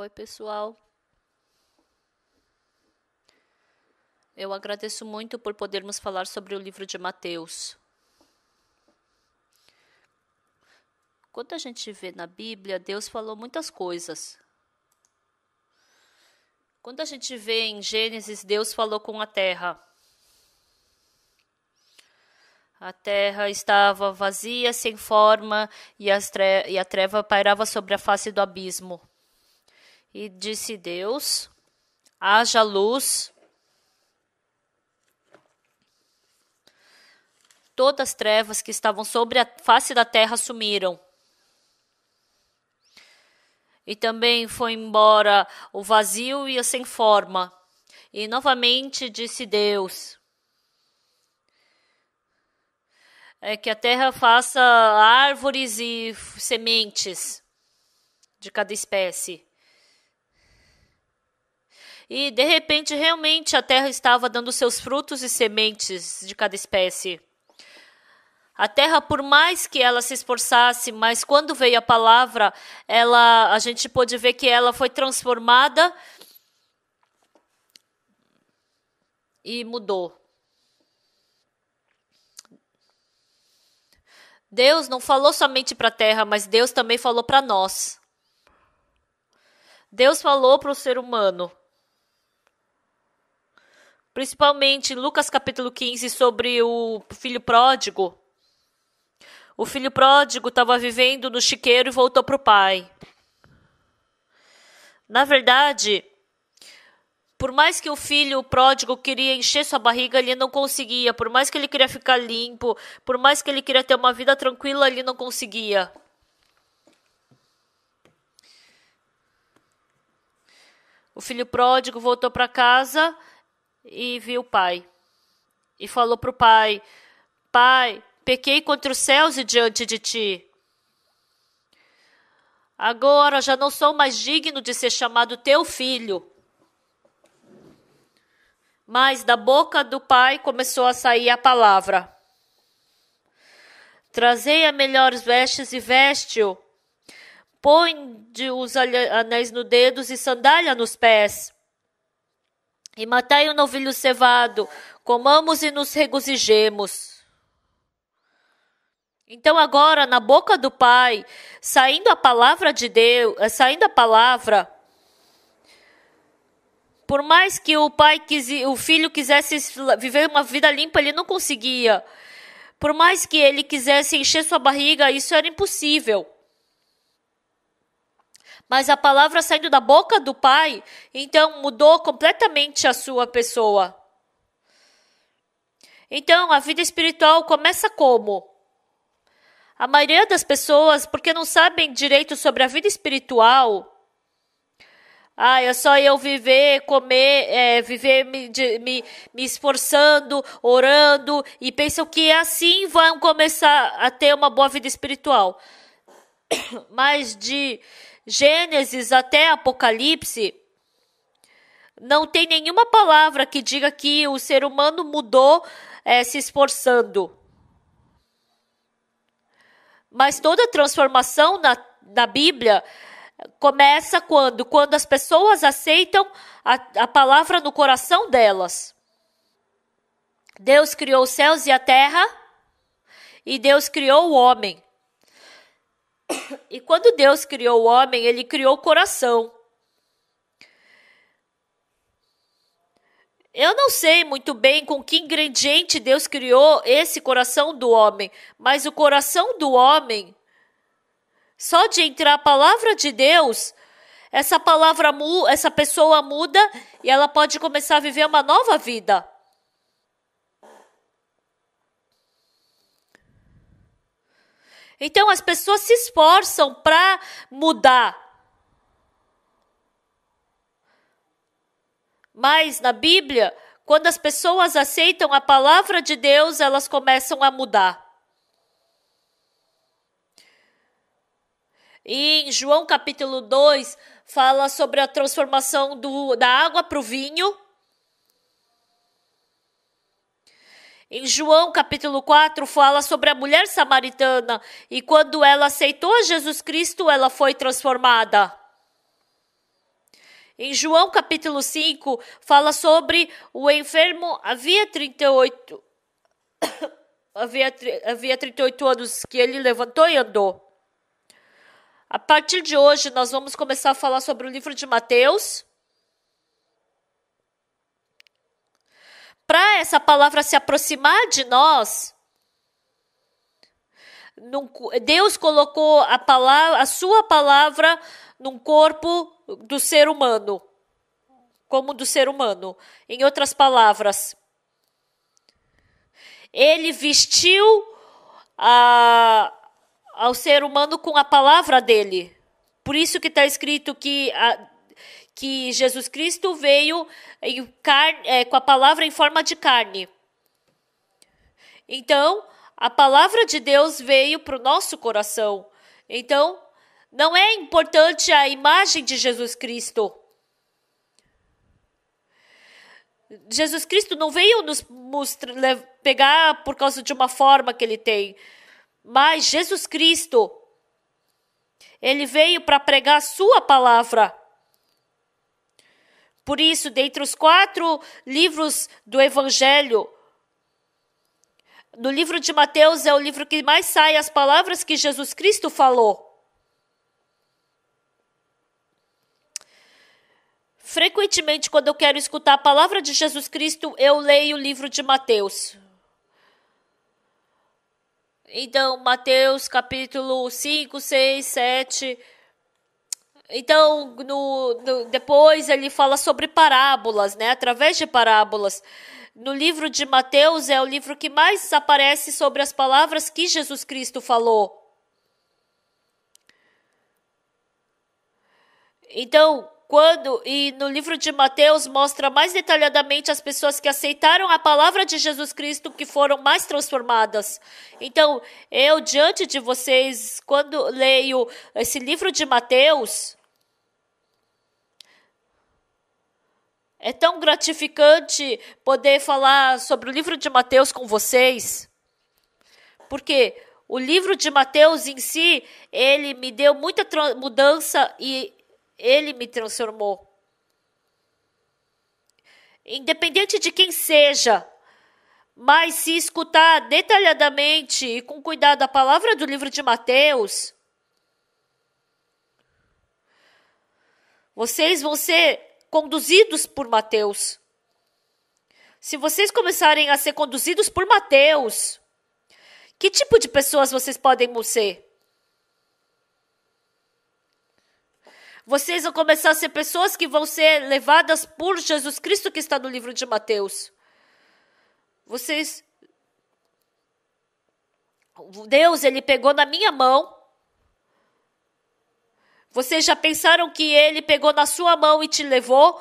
Oi, pessoal. Eu agradeço muito por podermos falar sobre o livro de Mateus. Quando a gente vê na Bíblia, Deus falou muitas coisas. Quando a gente vê em Gênesis, Deus falou com a terra. A terra estava vazia, sem forma, e, tre e a treva pairava sobre a face do abismo. E disse Deus: haja luz. Todas as trevas que estavam sobre a face da terra sumiram. E também foi embora o vazio e a sem forma. E novamente disse Deus: é que a terra faça árvores e sementes de cada espécie e de repente realmente a terra estava dando seus frutos e sementes de cada espécie. A terra, por mais que ela se esforçasse, mas quando veio a palavra, ela, a gente pôde ver que ela foi transformada e mudou. Deus não falou somente para a terra, mas Deus também falou para nós. Deus falou para o ser humano principalmente Lucas capítulo 15, sobre o filho pródigo. O filho pródigo estava vivendo no chiqueiro e voltou para o pai. Na verdade, por mais que o filho pródigo queria encher sua barriga, ele não conseguia. Por mais que ele queria ficar limpo, por mais que ele queria ter uma vida tranquila, ele não conseguia. O filho pródigo voltou para casa e viu o pai. E falou para o pai: Pai, pequei contra os céus e diante de ti. Agora já não sou mais digno de ser chamado teu filho. Mas da boca do pai começou a sair a palavra. Trazei as melhores vestes e veste-o. Põe-os anéis nos dedos e sandália nos pés. E matai o um novilho cevado, comamos e nos regozijemos. Então agora na boca do Pai, saindo a palavra de Deus, eh, saindo a palavra, por mais que o pai quisi, o filho quisesse viver uma vida limpa, ele não conseguia. Por mais que ele quisesse encher sua barriga, isso era impossível mas a palavra saindo da boca do Pai, então mudou completamente a sua pessoa. Então, a vida espiritual começa como? A maioria das pessoas, porque não sabem direito sobre a vida espiritual, ah, é só eu viver, comer, é, viver me, de, me, me esforçando, orando, e pensam que é assim vão começar a ter uma boa vida espiritual. Mas de Gênesis até Apocalipse, não tem nenhuma palavra que diga que o ser humano mudou é, se esforçando. Mas toda transformação na, na Bíblia começa quando? Quando as pessoas aceitam a, a palavra no coração delas. Deus criou os céus e a terra, e Deus criou o homem. E quando Deus criou o homem, ele criou o coração. Eu não sei muito bem com que ingrediente Deus criou esse coração do homem, mas o coração do homem, só de entrar a palavra de Deus, essa palavra essa pessoa muda e ela pode começar a viver uma nova vida. Então as pessoas se esforçam para mudar. Mas na Bíblia, quando as pessoas aceitam a palavra de Deus, elas começam a mudar. em João capítulo 2 fala sobre a transformação do, da água para o vinho. Em João capítulo 4 fala sobre a mulher samaritana e quando ela aceitou Jesus Cristo, ela foi transformada. Em João capítulo 5 fala sobre o enfermo, havia 38 havia, havia 38 anos que ele levantou e andou. A partir de hoje nós vamos começar a falar sobre o livro de Mateus para essa palavra se aproximar de nós, Deus colocou a, palavra, a sua palavra num corpo do ser humano, como do ser humano. Em outras palavras, ele vestiu a, ao ser humano com a palavra dele. Por isso que está escrito que a, que Jesus Cristo veio carne, é, com a palavra em forma de carne. Então, a palavra de Deus veio para o nosso coração. Então, não é importante a imagem de Jesus Cristo. Jesus Cristo não veio nos pegar por causa de uma forma que ele tem, mas Jesus Cristo, ele veio para pregar a sua palavra. Por isso, dentre os quatro livros do Evangelho, no livro de Mateus é o livro que mais sai as palavras que Jesus Cristo falou. Frequentemente, quando eu quero escutar a palavra de Jesus Cristo, eu leio o livro de Mateus. Então, Mateus capítulo 5, 6, 7. Então, no, no, depois ele fala sobre parábolas, né? Através de parábolas. No livro de Mateus é o livro que mais aparece sobre as palavras que Jesus Cristo falou. Então, quando e no livro de Mateus mostra mais detalhadamente as pessoas que aceitaram a palavra de Jesus Cristo que foram mais transformadas. Então, eu diante de vocês, quando leio esse livro de Mateus, É tão gratificante poder falar sobre o livro de Mateus com vocês, porque o livro de Mateus em si, ele me deu muita mudança e ele me transformou. Independente de quem seja, mas se escutar detalhadamente e com cuidado a palavra do livro de Mateus, vocês vão ser conduzidos por Mateus. Se vocês começarem a ser conduzidos por Mateus, que tipo de pessoas vocês podem ser? Vocês vão começar a ser pessoas que vão ser levadas por Jesus Cristo que está no livro de Mateus. Vocês Deus, ele pegou na minha mão vocês já pensaram que ele pegou na sua mão e te levou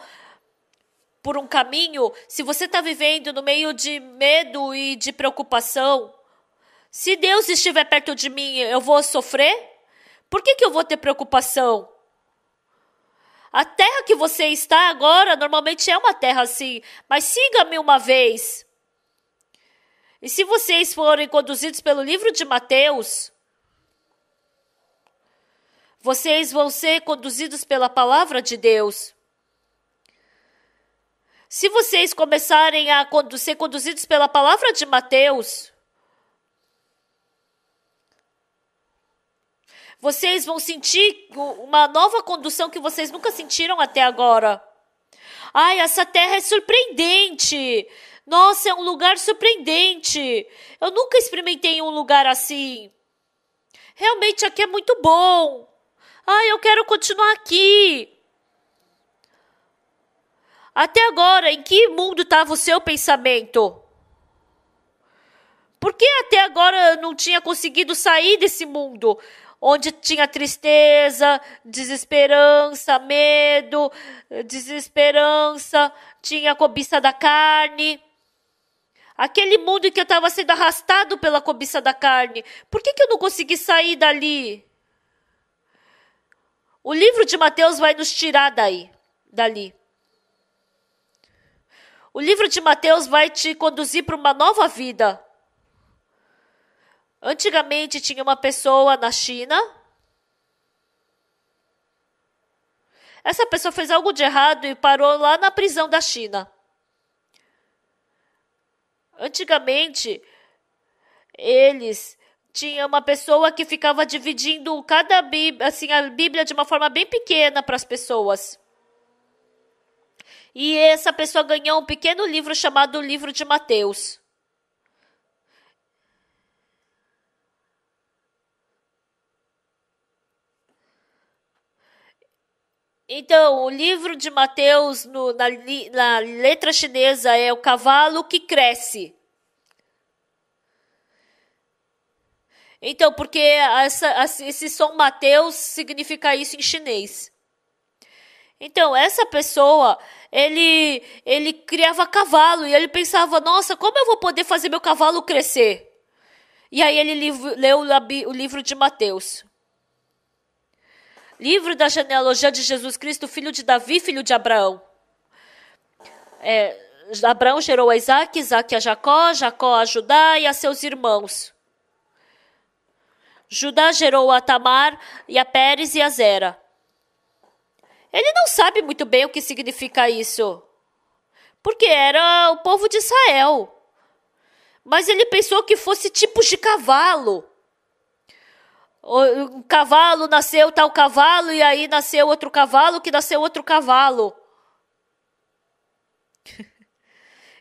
por um caminho? Se você está vivendo no meio de medo e de preocupação, se Deus estiver perto de mim, eu vou sofrer? Por que, que eu vou ter preocupação? A terra que você está agora normalmente é uma terra assim, mas siga-me uma vez. E se vocês forem conduzidos pelo livro de Mateus, vocês vão ser conduzidos pela palavra de Deus. Se vocês começarem a ser conduzidos pela palavra de Mateus, vocês vão sentir uma nova condução que vocês nunca sentiram até agora. Ai, essa terra é surpreendente! Nossa, é um lugar surpreendente! Eu nunca experimentei um lugar assim. Realmente aqui é muito bom. Ah, eu quero continuar aqui. Até agora, em que mundo estava tá o seu pensamento? Por que até agora eu não tinha conseguido sair desse mundo? Onde tinha tristeza, desesperança, medo, desesperança, tinha cobiça da carne. Aquele mundo em que eu estava sendo arrastado pela cobiça da carne. Por que, que eu não consegui sair dali? O livro de Mateus vai nos tirar daí, dali. O livro de Mateus vai te conduzir para uma nova vida. Antigamente tinha uma pessoa na China. Essa pessoa fez algo de errado e parou lá na prisão da China. Antigamente, eles tinha uma pessoa que ficava dividindo cada bíblia, assim, a Bíblia de uma forma bem pequena para as pessoas. E essa pessoa ganhou um pequeno livro chamado Livro de Mateus. Então, o livro de Mateus, no, na, na letra chinesa, é o cavalo que cresce. Então, porque essa, esse São Mateus significa isso em chinês. Então, essa pessoa, ele, ele criava cavalo e ele pensava, nossa, como eu vou poder fazer meu cavalo crescer? E aí ele leu o livro de Mateus. Livro da genealogia de Jesus Cristo, filho de Davi, filho de Abraão. É, Abraão gerou a Isaac, Isaac a Jacó, Jacó a Judá e a seus irmãos. Judá gerou a Tamar e a Pérez e a Zera. Ele não sabe muito bem o que significa isso, porque era o povo de Israel. Mas ele pensou que fosse tipos de cavalo. Um cavalo nasceu tal cavalo, e aí nasceu outro cavalo, que nasceu outro cavalo.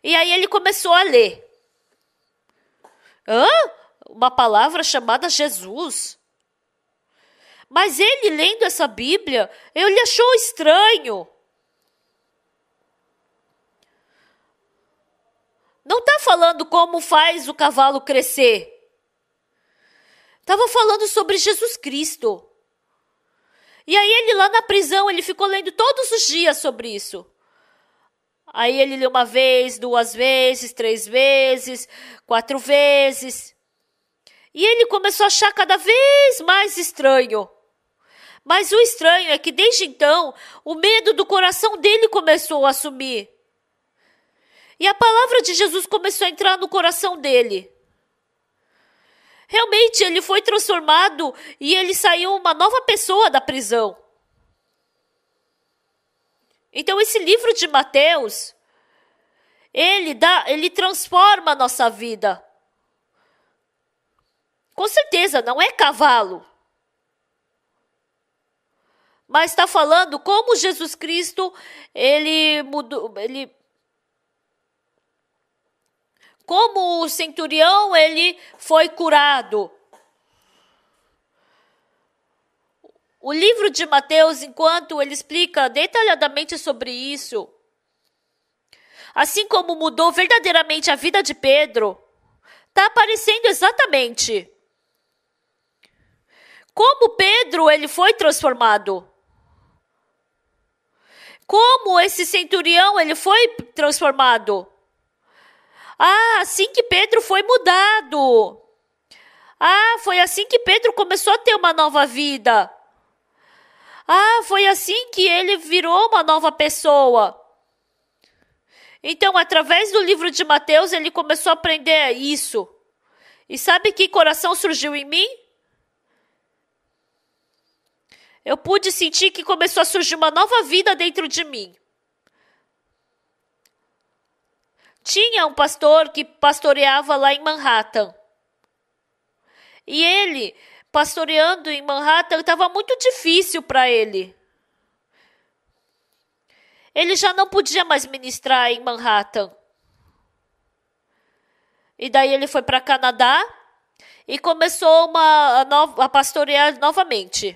E aí ele começou a ler. Hã? uma palavra chamada Jesus. Mas ele lendo essa Bíblia, ele achou estranho. Não está falando como faz o cavalo crescer. Estava falando sobre Jesus Cristo. E aí ele lá na prisão, ele ficou lendo todos os dias sobre isso. Aí ele leu uma vez, duas vezes, três vezes, quatro vezes. E ele começou a achar cada vez mais estranho. Mas o estranho é que desde então o medo do coração dele começou a sumir. E a palavra de Jesus começou a entrar no coração dele. Realmente ele foi transformado e ele saiu uma nova pessoa da prisão. Então esse livro de Mateus ele dá, ele transforma a nossa vida. Com certeza, não é cavalo. Mas está falando como Jesus Cristo, ele mudou, ele como o centurião ele foi curado. O livro de Mateus, enquanto ele explica detalhadamente sobre isso, assim como mudou verdadeiramente a vida de Pedro, está aparecendo exatamente. Como Pedro ele foi transformado? Como esse centurião ele foi transformado? Ah, assim que Pedro foi mudado. Ah, foi assim que Pedro começou a ter uma nova vida. Ah, foi assim que ele virou uma nova pessoa. Então, através do livro de Mateus, ele começou a aprender isso. E sabe que coração surgiu em mim? eu pude sentir que começou a surgir uma nova vida dentro de mim. Tinha um pastor que pastoreava lá em Manhattan. E ele, pastoreando em Manhattan, estava muito difícil para ele. Ele já não podia mais ministrar em Manhattan. E daí ele foi para Canadá e começou uma, a, no, a pastorear novamente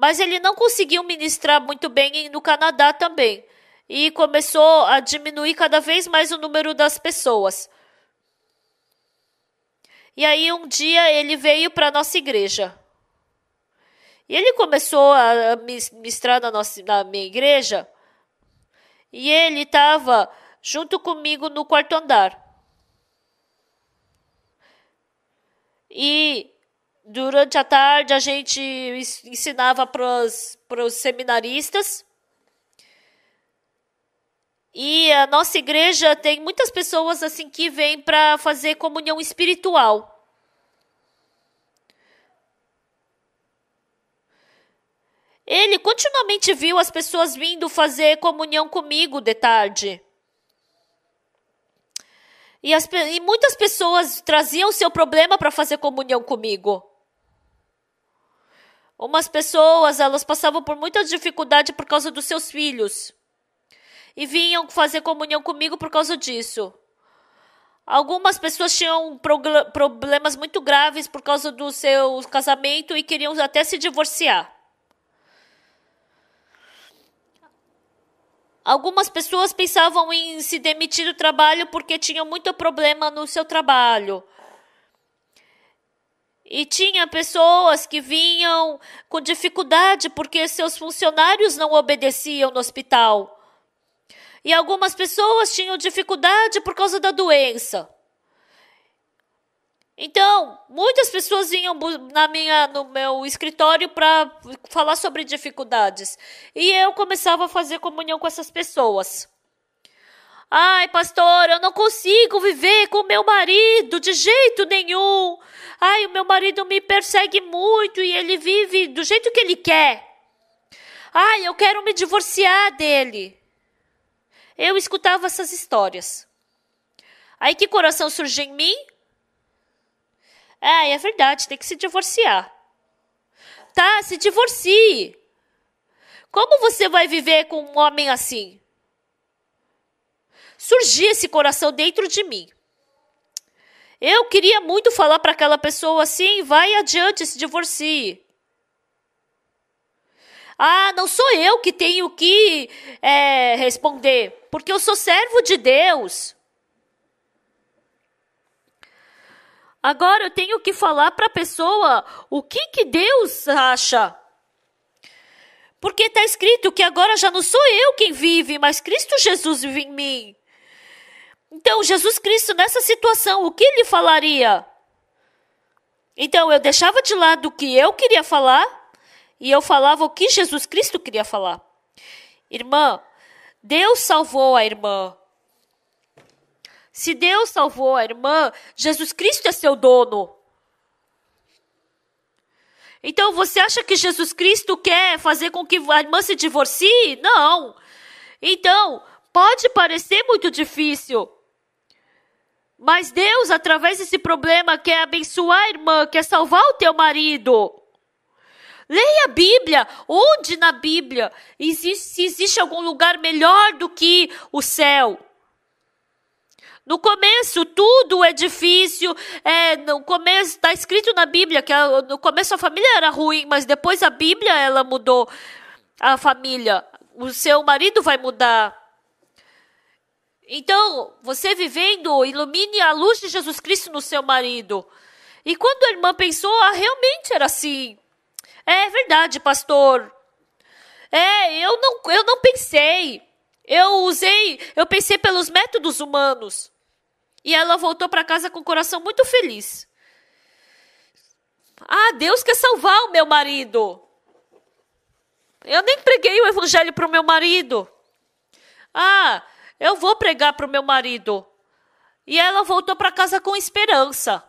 mas ele não conseguiu ministrar muito bem no Canadá também, e começou a diminuir cada vez mais o número das pessoas. E aí um dia ele veio para nossa igreja. E ele começou a ministrar na, nossa, na minha igreja. E ele estava junto comigo no quarto andar. E Durante a tarde, a gente ensinava para os seminaristas. E a nossa igreja tem muitas pessoas assim que vêm para fazer comunhão espiritual. Ele continuamente viu as pessoas vindo fazer comunhão comigo de tarde. E, as, e muitas pessoas traziam seu problema para fazer comunhão comigo. Umas pessoas, elas passavam por muita dificuldade por causa dos seus filhos e vinham fazer comunhão comigo por causa disso. Algumas pessoas tinham problemas muito graves por causa do seu casamento e queriam até se divorciar. Algumas pessoas pensavam em se demitir do trabalho porque tinham muito problema no seu trabalho. E tinha pessoas que vinham com dificuldade porque seus funcionários não obedeciam no hospital. E algumas pessoas tinham dificuldade por causa da doença. Então, muitas pessoas vinham na minha, no meu escritório para falar sobre dificuldades. E eu começava a fazer comunhão com essas pessoas. Ai, pastor, eu não consigo viver com meu marido de jeito nenhum. Ai, o meu marido me persegue muito e ele vive do jeito que ele quer. Ai, eu quero me divorciar dele. Eu escutava essas histórias. Aí que coração surge em mim? É, é verdade, tem que se divorciar. Tá, se divorcie. Como você vai viver com um homem assim? surgia esse coração dentro de mim. Eu queria muito falar para aquela pessoa assim: vai adiante, se divorcie. Ah, não sou eu que tenho que é, responder, porque eu sou servo de Deus. Agora eu tenho que falar para a pessoa o que, que Deus acha. Porque está escrito que agora já não sou eu quem vive, mas Cristo Jesus vive em mim. Então, Jesus Cristo, nessa situação, o que ele falaria? Então, eu deixava de lado o que eu queria falar e eu falava o que Jesus Cristo queria falar. Irmã, Deus salvou a irmã. Se Deus salvou a irmã, Jesus Cristo é seu dono. Então você acha que Jesus Cristo quer fazer com que a irmã se divorcie? Não. Então, pode parecer muito difícil. Mas Deus, através desse problema, quer abençoar a irmã, quer salvar o teu marido. Leia a Bíblia, onde na Bíblia existe, existe algum lugar melhor do que o céu. No começo, tudo é difícil. É, no começo, está escrito na Bíblia que a, no começo a família era ruim, mas depois a Bíblia ela mudou a família. O seu marido vai mudar. Então, você vivendo, ilumine a luz de Jesus Cristo no seu marido. E quando a irmã pensou, ah, realmente era assim. É verdade, pastor. É, eu não, eu não pensei. Eu usei, eu pensei pelos métodos humanos. E ela voltou para casa com o coração muito feliz. Ah, Deus quer salvar o meu marido. Eu nem preguei o evangelho para o meu marido. Ah, eu vou pregar para o meu marido. E ela voltou para casa com esperança.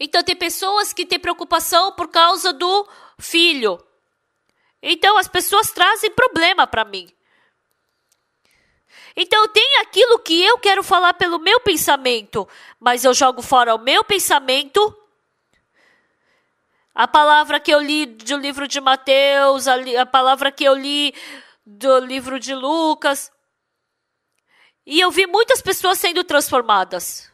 Então, tem pessoas que têm preocupação por causa do filho. Então, as pessoas trazem problema para mim. Então, tem aquilo que eu quero falar pelo meu pensamento, mas eu jogo fora o meu pensamento. A palavra que eu li do livro de Mateus, a, a palavra que eu li do livro de Lucas. E eu vi muitas pessoas sendo transformadas.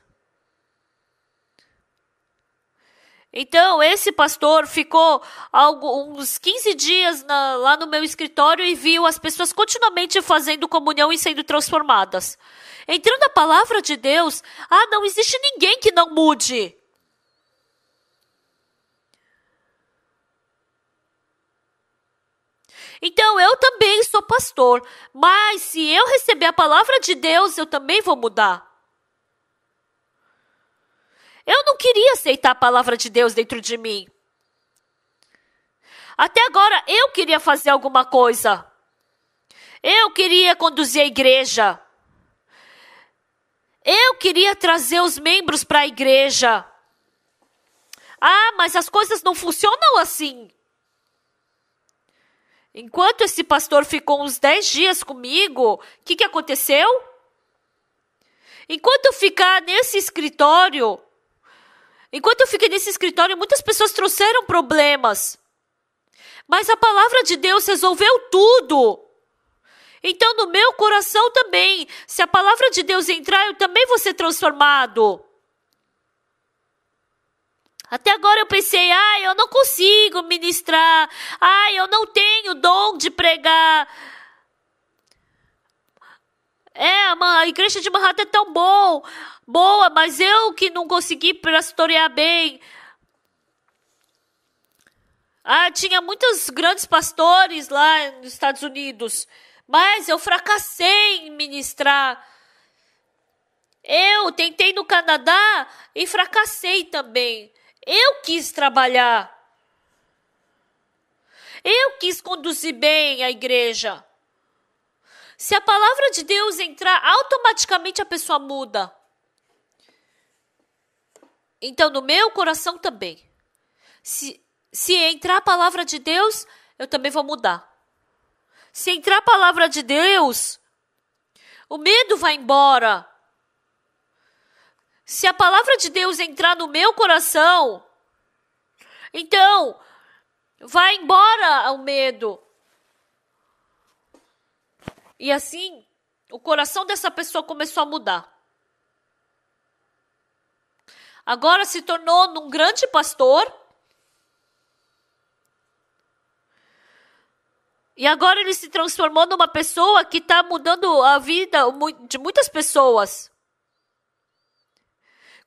Então, esse pastor ficou alguns 15 dias na, lá no meu escritório e viu as pessoas continuamente fazendo comunhão e sendo transformadas. Entrando a palavra de Deus, ah, não existe ninguém que não mude. Então eu também sou pastor, mas se eu receber a palavra de Deus, eu também vou mudar. Eu não queria aceitar a palavra de Deus dentro de mim. Até agora eu queria fazer alguma coisa. Eu queria conduzir a igreja. Eu queria trazer os membros para a igreja. Ah, mas as coisas não funcionam assim. Enquanto esse pastor ficou uns 10 dias comigo, o que, que aconteceu? Enquanto eu ficar nesse escritório, enquanto eu fiquei nesse escritório, muitas pessoas trouxeram problemas. Mas a palavra de Deus resolveu tudo. Então, no meu coração também, se a palavra de Deus entrar, eu também vou ser transformado. Até agora eu pensei, ai, eu não consigo ministrar, ai, eu não tenho dom de pregar. É, a igreja de Manhattan é tão bom, boa, mas eu que não consegui pastorear bem. Ah, tinha muitos grandes pastores lá nos Estados Unidos, mas eu fracassei em ministrar. Eu tentei no Canadá e fracassei também. Eu quis trabalhar. Eu quis conduzir bem a igreja. Se a palavra de Deus entrar, automaticamente a pessoa muda. Então, no meu coração também. Se, se entrar a palavra de Deus, eu também vou mudar. Se entrar a palavra de Deus, o medo vai embora. Se a palavra de Deus entrar no meu coração, então vai embora o medo. E assim, o coração dessa pessoa começou a mudar. Agora se tornou um grande pastor. E agora ele se transformou numa pessoa que está mudando a vida de muitas pessoas.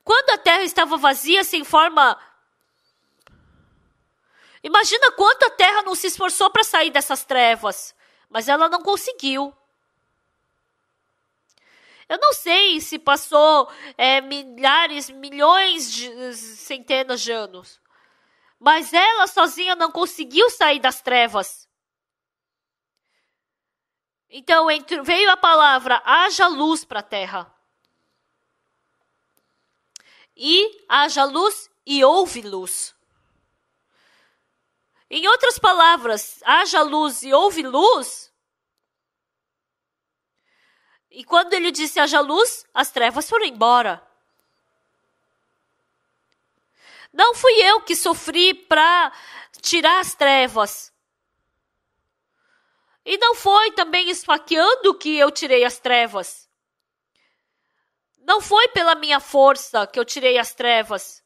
Quando a terra estava vazia, sem forma. Imagina quanto a terra não se esforçou para sair dessas trevas, mas ela não conseguiu. Eu não sei se passou é, milhares, milhões, de, centenas de anos, mas ela sozinha não conseguiu sair das trevas. Então entre, veio a palavra: haja luz para a terra e haja luz e houve luz. Em outras palavras, haja luz e houve luz. E quando ele disse haja luz, as trevas foram embora. Não fui eu que sofri para tirar as trevas. E não foi também esfaqueando que eu tirei as trevas. Não foi pela minha força que eu tirei as trevas,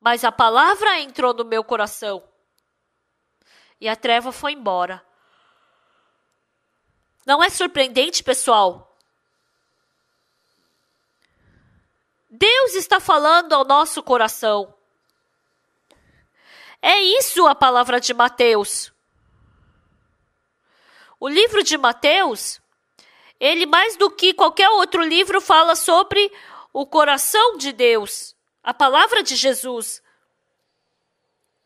mas a palavra entrou no meu coração e a treva foi embora. Não é surpreendente, pessoal? Deus está falando ao nosso coração. É isso a palavra de Mateus. O livro de Mateus ele, mais do que qualquer outro livro, fala sobre o coração de Deus, a palavra de Jesus.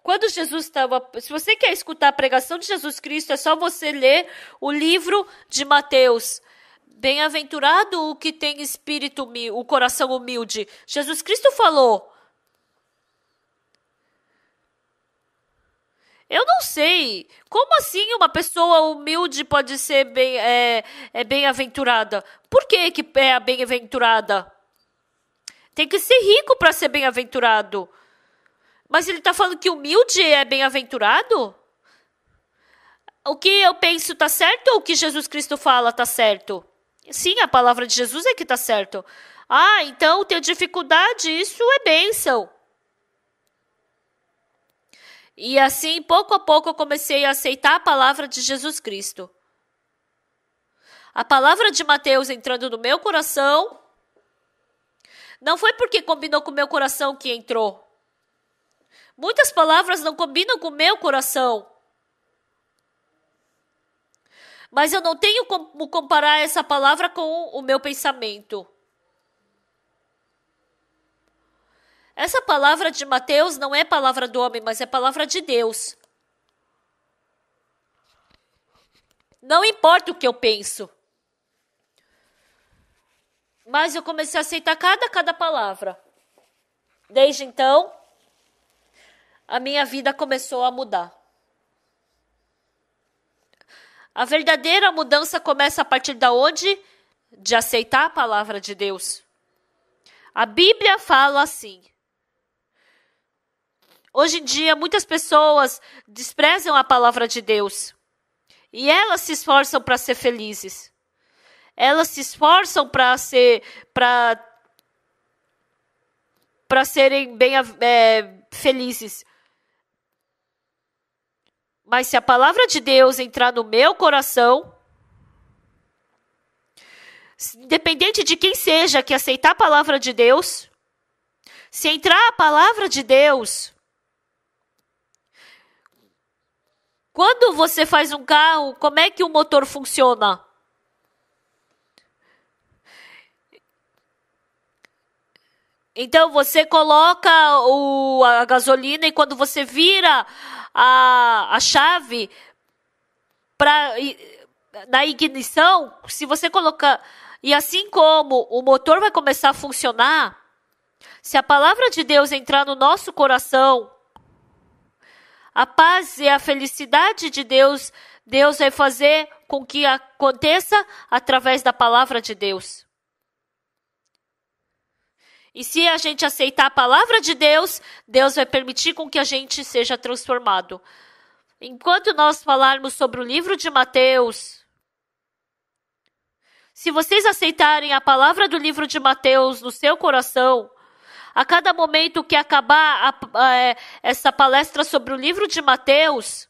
Quando Jesus estava. Se você quer escutar a pregação de Jesus Cristo, é só você ler o livro de Mateus. Bem-aventurado o que tem espírito, o coração humilde. Jesus Cristo falou. Eu não sei. Como assim uma pessoa humilde pode ser bem, é, é bem-aventurada? Por que, que é a bem-aventurada? Tem que ser rico para ser bem-aventurado. Mas ele está falando que humilde é bem-aventurado? O que eu penso está certo ou o que Jesus Cristo fala está certo? Sim, a palavra de Jesus é que está certo. Ah, então ter dificuldade, isso é bênção. E assim, pouco a pouco, eu comecei a aceitar a palavra de Jesus Cristo. A palavra de Mateus entrando no meu coração. Não foi porque combinou com o meu coração que entrou. Muitas palavras não combinam com o meu coração. Mas eu não tenho como comparar essa palavra com o meu pensamento. Essa palavra de Mateus não é palavra do homem, mas é palavra de Deus. Não importa o que eu penso. Mas eu comecei a aceitar cada cada palavra. Desde então, a minha vida começou a mudar. A verdadeira mudança começa a partir da onde? De aceitar a palavra de Deus. A Bíblia fala assim: Hoje em dia, muitas pessoas desprezam a palavra de Deus. E elas se esforçam para ser felizes. Elas se esforçam para ser para para serem bem é, felizes. Mas se a palavra de Deus entrar no meu coração, independente de quem seja que aceitar a palavra de Deus, se entrar a palavra de Deus, Quando você faz um carro, como é que o motor funciona? Então você coloca o, a gasolina e quando você vira a, a chave pra, na ignição, se você colocar. E assim como o motor vai começar a funcionar, se a palavra de Deus entrar no nosso coração a paz e a felicidade de Deus, Deus vai fazer com que aconteça através da palavra de Deus. E se a gente aceitar a palavra de Deus, Deus vai permitir com que a gente seja transformado. Enquanto nós falarmos sobre o livro de Mateus, se vocês aceitarem a palavra do livro de Mateus no seu coração, a cada momento que acabar a, a, é, essa palestra sobre o livro de Mateus,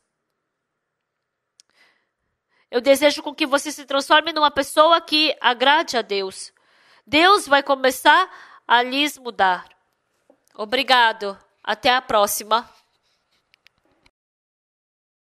eu desejo com que você se transforme numa pessoa que agrade a Deus. Deus vai começar a lhes mudar. Obrigado. Até a próxima.